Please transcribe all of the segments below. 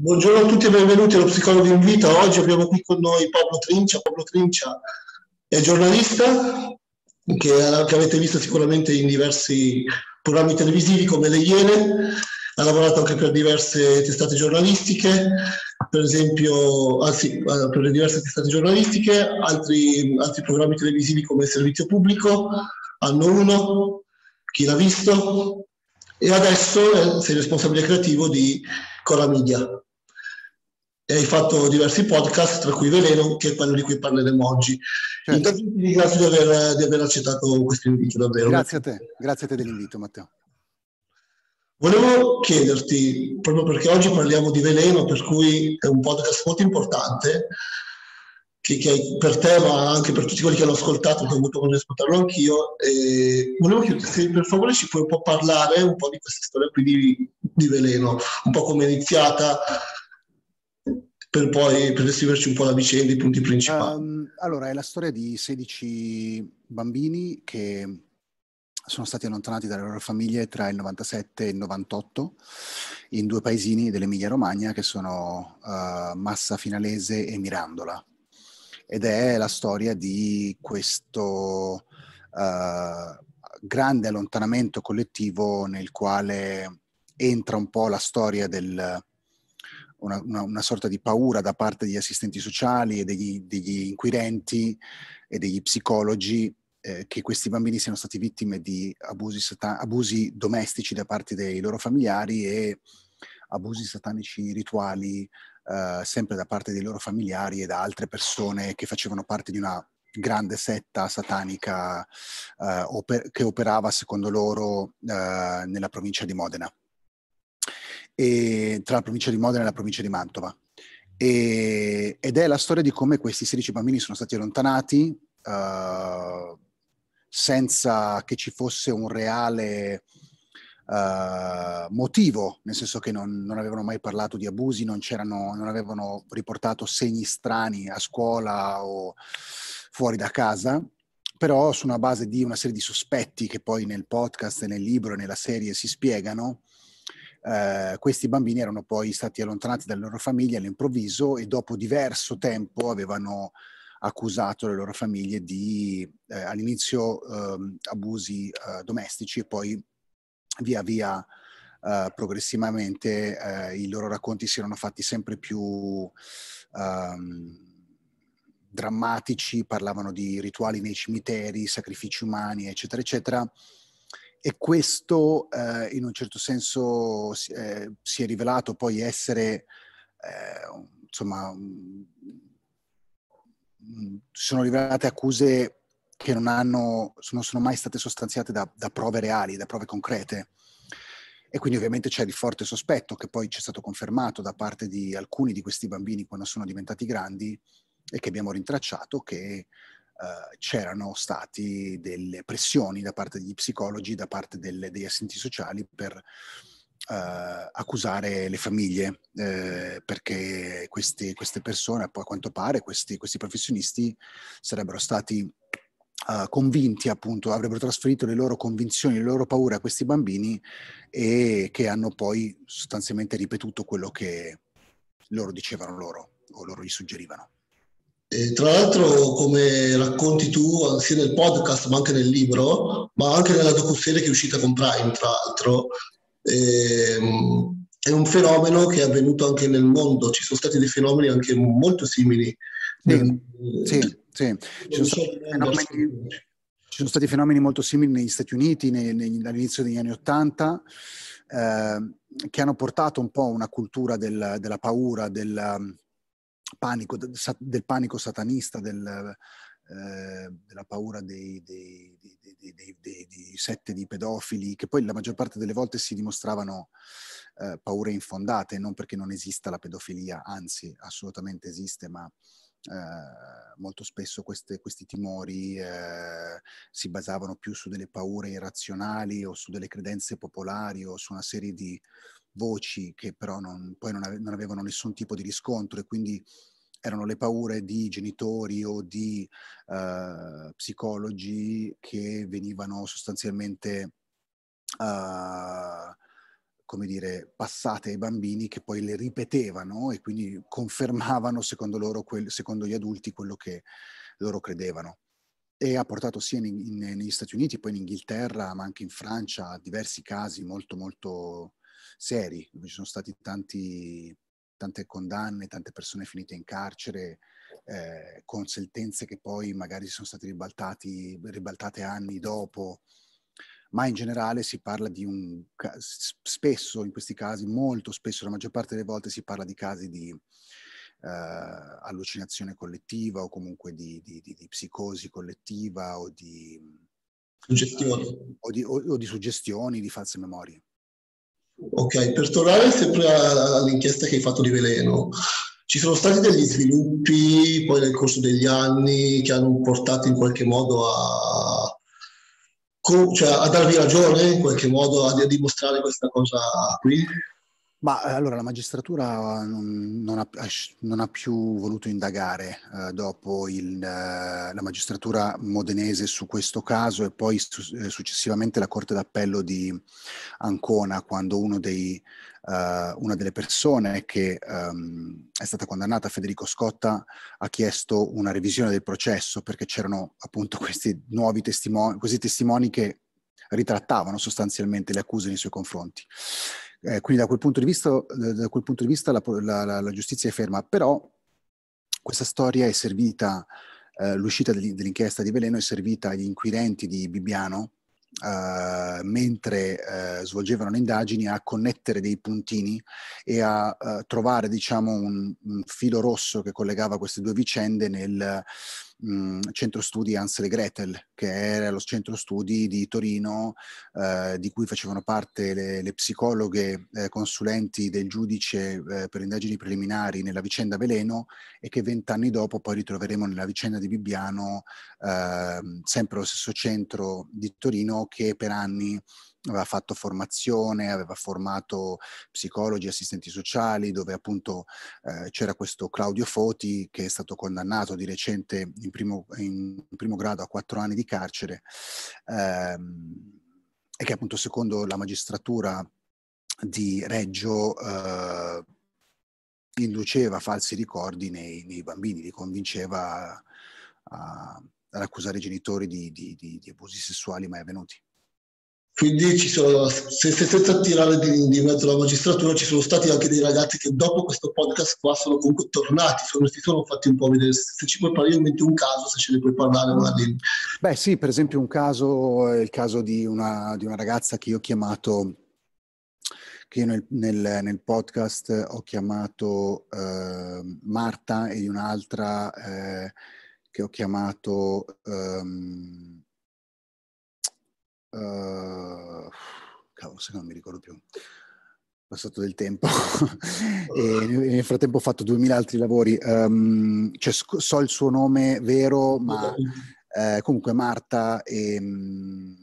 Buongiorno a tutti e benvenuti allo Psicologo in Vita. Oggi abbiamo qui con noi Pablo Trincia. Pablo Trincia è giornalista che, che avete visto sicuramente in diversi programmi televisivi come Le Iene. Ha lavorato anche per diverse testate giornalistiche, per esempio, anzi, eh, per diverse testate giornalistiche, altri, altri programmi televisivi come Servizio Pubblico, Anno 1, Chi l'ha visto? E adesso sei responsabile creativo di Cora Media e hai fatto diversi podcast, tra cui Veleno, che è quello di cui parleremo oggi. Certo. Intanto ti ringrazio di aver, di aver accettato questo invito, davvero. Grazie a te, grazie a te dell'invito, Matteo. Volevo chiederti, proprio perché oggi parliamo di veleno, per cui è un podcast molto importante, che, che per te ma anche per tutti quelli che hanno ascoltato, che ho avuto modo di ascoltarlo anch'io, e volevo chiederti se per favore ci puoi un po' parlare un po' di questa storia qui di, di veleno, un po' come è iniziata, per poi per descriverci un po' la vicenda, i punti principali. Um, allora, è la storia di 16 bambini che sono stati allontanati dalle loro famiglie tra il 97 e il 98 in due paesini dell'Emilia-Romagna che sono uh, Massa Finalese e Mirandola. Ed è la storia di questo uh, grande allontanamento collettivo nel quale entra un po' la storia del, una, una, una, sorta di paura da parte degli assistenti sociali e degli, degli inquirenti e degli psicologi eh, che questi bambini siano stati vittime di abusi, satan- abusi, domestici da parte dei loro familiari e abusi satanici rituali eh, sempre da parte dei loro familiari e da altre persone che facevano parte di una grande setta satanica eh, oper- che operava secondo loro eh, nella provincia di Modena e, tra la provincia di Modena e la provincia di Mantova. E, ed è la storia di come questi 16 bambini sono stati allontanati uh, senza che ci fosse un reale uh, motivo, nel senso che non, non, avevano mai parlato di abusi, non, non avevano riportato segni strani a scuola o fuori da casa però su una base di una serie di sospetti che poi nel podcast, nel libro e nella serie si spiegano, eh, questi bambini erano poi stati allontanati dalle loro famiglie all'improvviso e dopo diverso tempo avevano accusato le loro famiglie di eh, all'inizio ehm, abusi eh, domestici e poi via via Uh, progressivamente uh, i loro racconti si erano fatti sempre più um, drammatici, parlavano di rituali nei cimiteri, sacrifici umani, eccetera, eccetera e questo eh, in un certo senso eh, si è rivelato poi essere eh, insomma sono rivelate accuse che non hanno, non sono mai state sostanziate da, da, prove reali, da prove concrete. E quindi ovviamente c'è il forte sospetto che poi ci è stato confermato da parte di alcuni di questi bambini quando sono diventati grandi e che abbiamo rintracciato che eh, c'erano state delle pressioni da parte degli psicologi, da parte delle, degli assenti sociali per Uh, accusare le famiglie eh, perché questi, queste persone, a quanto pare, questi, questi professionisti sarebbero stati uh, convinti, appunto, avrebbero trasferito le loro convinzioni, le loro paure a questi bambini e che hanno poi sostanzialmente ripetuto quello che loro dicevano loro o loro gli suggerivano. E tra l'altro, come racconti tu, sia nel podcast ma anche nel libro, ma anche nella docuserie che è uscita con Prime, tra l'altro, ehm, è un fenomeno che è avvenuto anche nel mondo. Ci sono stati dei fenomeni anche molto simili. Sì, eh, sì, sì. Ci, sono stati fenomeni, ci sono stati fenomeni molto simili negli Stati Uniti nei, nei, dall'inizio degli anni Ottanta. Eh, che hanno portato un po' una cultura del, della paura, del, panico, del panico satanista, del, eh, della paura dei, dei, dei, dei, sette di pedofili, che poi la maggior parte delle volte si dimostravano eh, paure infondate, non perché non esista la pedofilia, anzi assolutamente esiste, ma eh, molto spesso queste, questi timori eh, si basavano più su delle paure irrazionali o su delle credenze popolari o su una serie di voci che però non, poi non, ave- non avevano nessun tipo di riscontro e quindi erano le paure di genitori o di uh, psicologi che venivano sostanzialmente, uh, come dire, passate ai bambini che poi le ripetevano e quindi confermavano secondo loro, quel, secondo gli adulti, quello che loro credevano. E ha portato sia in, in, negli Stati Uniti, poi in Inghilterra, ma anche in Francia, a diversi casi molto, molto seri, dove ci sono stati tanti, tante condanne, tante persone finite in carcere, eh, con sentenze che poi magari sono state ribaltate anni dopo. Ma in generale si parla di un spesso in questi casi, molto spesso, la maggior parte delle volte si parla di casi di eh, allucinazione collettiva o comunque di, di, di, di psicosi collettiva o di, Suggestioni. Eh, o di, o, o di, suggestioni, di false memorie. Ok, per tornare sempre all'inchiesta che hai fatto di veleno, ci sono stati degli sviluppi poi nel corso degli anni che hanno portato in qualche modo a, cioè, a darvi ragione, in qualche modo a, a dimostrare questa cosa qui? Ma eh, allora la magistratura mm, non, non, ha, eh, non ha, più voluto indagare eh, dopo il, eh, la magistratura modenese su questo caso e poi su, eh, successivamente la Corte d'Appello di Ancona quando dei, eh, una delle persone che ehm, è stata condannata, Federico Scotta, ha chiesto una revisione del processo perché c'erano appunto questi nuovi testimoni, questi testimoni che ritrattavano sostanzialmente le accuse nei suoi confronti eh, quindi da quel punto di vista, quel punto di vista la, la, la, giustizia è ferma, però questa storia è servita, eh, l'uscita dell'inchiesta di Veleno è servita agli inquirenti di Bibbiano, Uh, mentre uh, svolgevano le indagini a connettere dei puntini e a uh, trovare diciamo un, un, filo rosso che collegava queste due vicende nel mh, centro studi Hansel e Gretel, che era lo centro studi di Torino eh, di cui facevano parte le, le psicologhe eh, consulenti del giudice eh, per indagini preliminari nella vicenda Veleno e che vent'anni dopo poi ritroveremo nella vicenda di Bibbiano, ehm, sempre lo stesso centro di Torino che per anni aveva fatto formazione, aveva formato psicologi, assistenti sociali, dove appunto eh, c'era questo Claudio Foti che è stato condannato di recente in primo, in primo grado a quattro anni di carcere ehm, e che appunto secondo la magistratura di Reggio eh, induceva falsi ricordi nei, nei, bambini, li convinceva a, ad accusare i genitori di, di, di, di abusi sessuali mai avvenuti. Quindi ci sono, se, se, senza tirare di, di, mezzo la magistratura, ci sono stati anche dei ragazzi che dopo questo podcast qua sono comunque tornati, sono, si sono fatti un po' vedere. Se ci puoi parlare in mente un caso, se ce ne puoi parlare mm. magari. Beh sì, per esempio un caso, eh, il caso di una, di una ragazza che io ho chiamato, che io nel, nel, nel podcast ho chiamato eh, Marta e di un'altra eh, che ho chiamato... Ehm, Uh, cavolo, se non mi ricordo più è passato del tempo e nel frattempo ho fatto duemila altri lavori um, cioè, so il suo nome vero ma eh, comunque Marta e, ehm,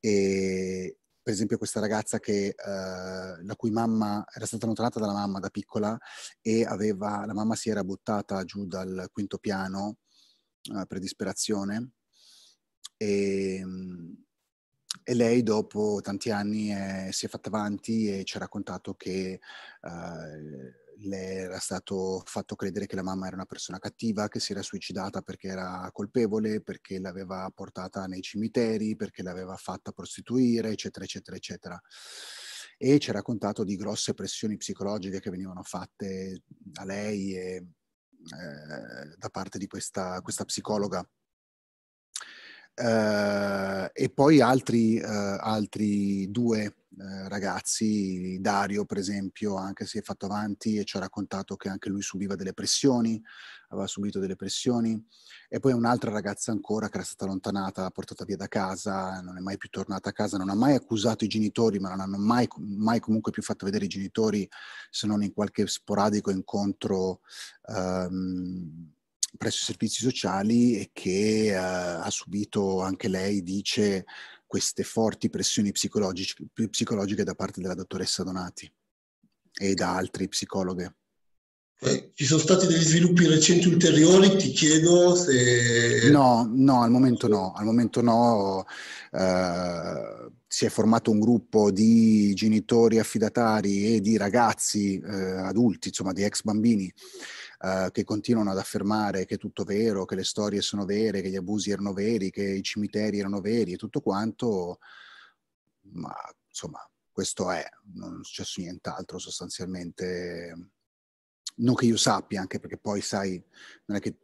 e, per esempio questa ragazza che, eh, la cui mamma era stata allontanata dalla mamma da piccola e aveva, la mamma si era buttata giù dal quinto piano eh, per disperazione e ehm, e lei dopo tanti anni eh, si è fatta avanti e ci ha raccontato che eh, le era stato fatto credere che la mamma era una persona cattiva, che si era suicidata perché era colpevole, perché l'aveva portata nei cimiteri, perché l'aveva fatta prostituire, eccetera, eccetera, eccetera. E ci ha raccontato di grosse pressioni psicologiche che venivano fatte a lei e, eh, da parte di questa, questa psicologa eh, e poi altri, eh, altri due ehm, ragazzi, Dario per esempio, anche si è fatto avanti e ci ha raccontato che anche lui subiva delle pressioni, aveva subito delle pressioni, e poi un'altra ragazza ancora che era stata allontanata, portata via da casa, non è mai più tornata a casa, non ha mai accusato i genitori, ma non hanno mai, mai comunque più fatto vedere i genitori se non in qualche sporadico incontro. Um, presso i servizi sociali e che eh, ha subito, anche lei dice, queste forti pressioni psicologiche da parte della dottoressa Donati e da altri psicologhe. Eh, ci sono stati degli sviluppi recenti ulteriori, ti chiedo se... No, no, al momento no, al momento no. Eh, si è formato un gruppo di genitori affidatari e di ragazzi eh, adulti, insomma di ex bambini, eh, che continuano ad affermare che è tutto vero, che le storie sono vere, che gli abusi erano veri, che i cimiteri erano veri e tutto quanto, ma insomma questo è, non è successo nient'altro sostanzialmente. Non che io sappia, anche perché poi sai, non è che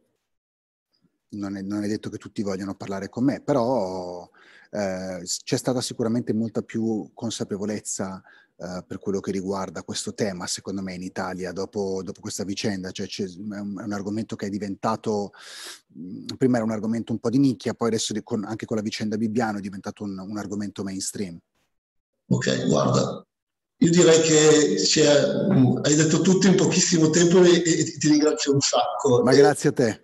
non è, non è, detto che tutti vogliono parlare con me, però eh, c'è stata sicuramente molta più consapevolezza eh, per quello che riguarda questo tema, secondo me, in Italia dopo, dopo questa vicenda. Cioè, è, un, è, un, argomento che è diventato, mhmm, prima era un argomento un po' di nicchia, poi adesso con, anche con la vicenda Bibbiano è diventato un, un argomento mainstream. Ok, guarda, io direi che cioè, hai detto tutto in pochissimo tempo e, e, ti ringrazio un sacco. Ma grazie a te.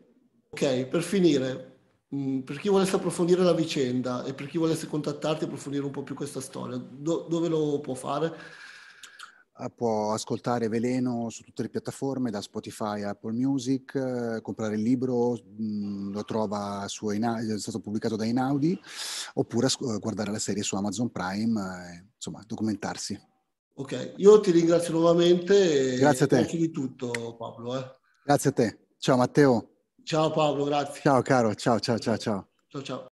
Ok, per finire, Mm, per chi volesse approfondire la vicenda e per chi volesse contattarti e approfondire un po' più questa storia, do, dove lo può fare? Ah, può ascoltare Veleno su tutte le piattaforme, da Spotify a Apple Music, eh, comprare il libro, mm, lo trova su Inaudi, è stato pubblicato da Inaudi, oppure guardare la serie su Amazon Prime, eh, insomma, documentarsi. Ok, io ti ringrazio nuovamente. E Grazie a te. Grazie di tutto, Pablo. Eh. Grazie a te. Ciao Matteo. Ciao Paolo, grazie. Ciao caro, ciao ciao ciao ciao. Ciao ciao.